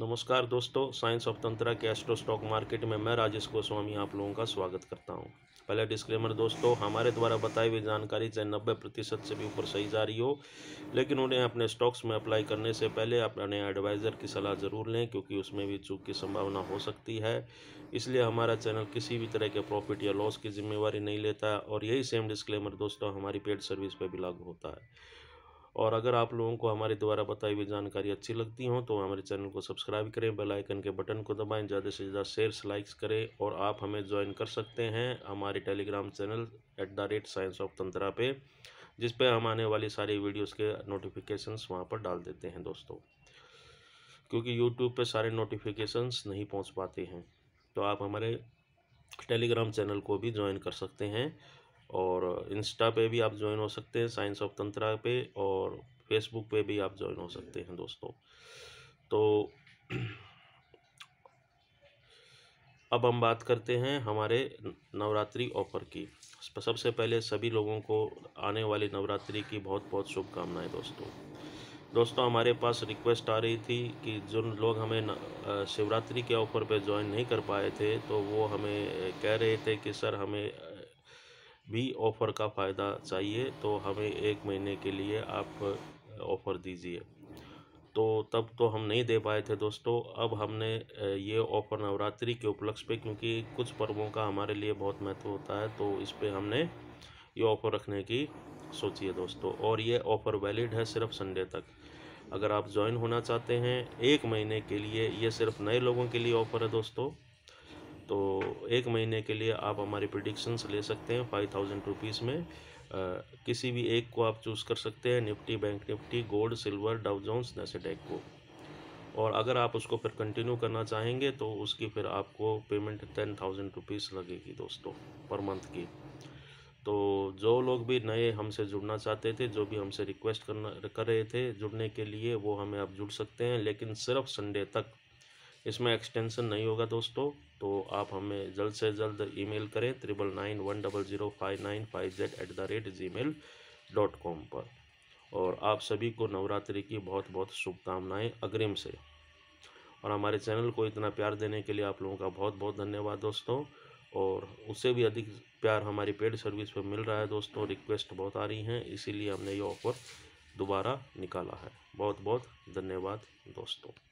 नमस्कार दोस्तों science of tantra के एस्ट्रो स्टॉक मार्केट में मैं राजेश गोस्वामी आप लोगों का स्वागत करता हूं पहले डिस्क्लेमर दोस्तों हमारे द्वारा बताई हुई जानकारी चाहे नब्बे प्रतिशत से भी ऊपर सही जा रही हो लेकिन उन्हें अपने स्टॉक्स में अप्लाई करने से पहले अपने एडवाइज़र की सलाह ज़रूर लें क्योंकि उसमें भी चूक की संभावना हो सकती है इसलिए हमारा चैनल किसी भी तरह के प्रॉफिट या लॉस की जिम्मेवारी नहीं लेता और यही सेम डिस्क्लेमर दोस्तों हमारी पेड सर्विस पर भी लागू होता है और अगर आप लोगों को हमारे द्वारा बताई हुई जानकारी अच्छी लगती हो तो हमारे चैनल को सब्सक्राइब करें बेल आइकन के बटन को दबाएं ज़्यादा से ज़्यादा शेयर्स लाइक्स करें और आप हमें ज्वाइन कर सकते हैं हमारे Telegram channel at the rate science of tantra पे जिस पे हम आने वाली सारी वीडियोस के नोटिफिकेशंस वहाँ पर डाल देते हैं दोस्तों क्योंकि यूट्यूब पर सारे नोटिफिकेशंस नहीं पहुँच पाते हैं तो आप हमारे टेलीग्राम चैनल को भी ज्वाइन कर सकते हैं और इंस्टा पे भी आप ज्वाइन हो सकते हैं साइंस ऑफ तंत्रा पे और फेसबुक पे भी आप ज्वाइन हो सकते हैं दोस्तों तो अब हम बात करते हैं हमारे नवरात्रि ऑफर की सबसे पहले सभी लोगों को आने वाली नवरात्रि की बहुत बहुत शुभकामनाएं दोस्तों दोस्तों हमारे पास रिक्वेस्ट आ रही थी कि जो लोग हमें शिवरात्रि के ऑफ़र पे ज्वाइन नहीं कर पाए थे तो वो हमें कह रहे थे कि सर हमें भी ऑफ़र का फ़ायदा चाहिए तो हमें एक महीने के लिए आप ऑफ़र दीजिए तो तब तो हम नहीं दे पाए थे दोस्तों अब हमने ये ऑफ़र नवरात्रि के उपलक्ष्य पे क्योंकि कुछ पर्वों का हमारे लिए बहुत महत्व होता है तो इस पर हमने ये ऑफ़र रखने की सोची है दोस्तों और ये ऑफ़र वैलिड है सिर्फ संडे तक अगर आप ज्वाइन होना चाहते हैं एक महीने के लिए ये सिर्फ नए लोगों के लिए ऑफ़र है दोस्तों तो एक महीने के लिए आप हमारी प्रडिक्शंस ले सकते हैं फाइव थाउजेंड रुपीज़ में आ, किसी भी एक को आप चूज़ कर सकते हैं Nifty bank Nifty gold silver Dow Jones Nasdaq को और अगर आप उसको फिर कंटिन्यू करना चाहेंगे तो उसकी फिर आपको पेमेंट टेन थाउजेंड रुपीज़ लगेगी दोस्तों पर मंथ की तो जो लोग भी नए हमसे जुड़ना चाहते थे जो भी हमसे रिक्वेस्ट करना कर रहे थे जुड़ने के लिए वो हमें आप जुड़ सकते हैं लेकिन सिर्फ संडे तक इसमें एक्सटेंशन नहीं होगा दोस्तों तो आप हमें जल्द से जल्द ईमेल करें triple nine one double zero five nine five z at the rate Gmail dot com पर और आप सभी को नवरात्रि की बहुत बहुत शुभकामनाएं अग्रिम से और हमारे चैनल को इतना प्यार देने के लिए आप लोगों का बहुत बहुत धन्यवाद दोस्तों और उससे भी अधिक प्यार हमारी पेड सर्विस पर मिल रहा है दोस्तों रिक्वेस्ट बहुत आ रही हैं इसीलिए हमने ये ऑफ़र दोबारा निकाला है बहुत बहुत धन्यवाद दोस्तों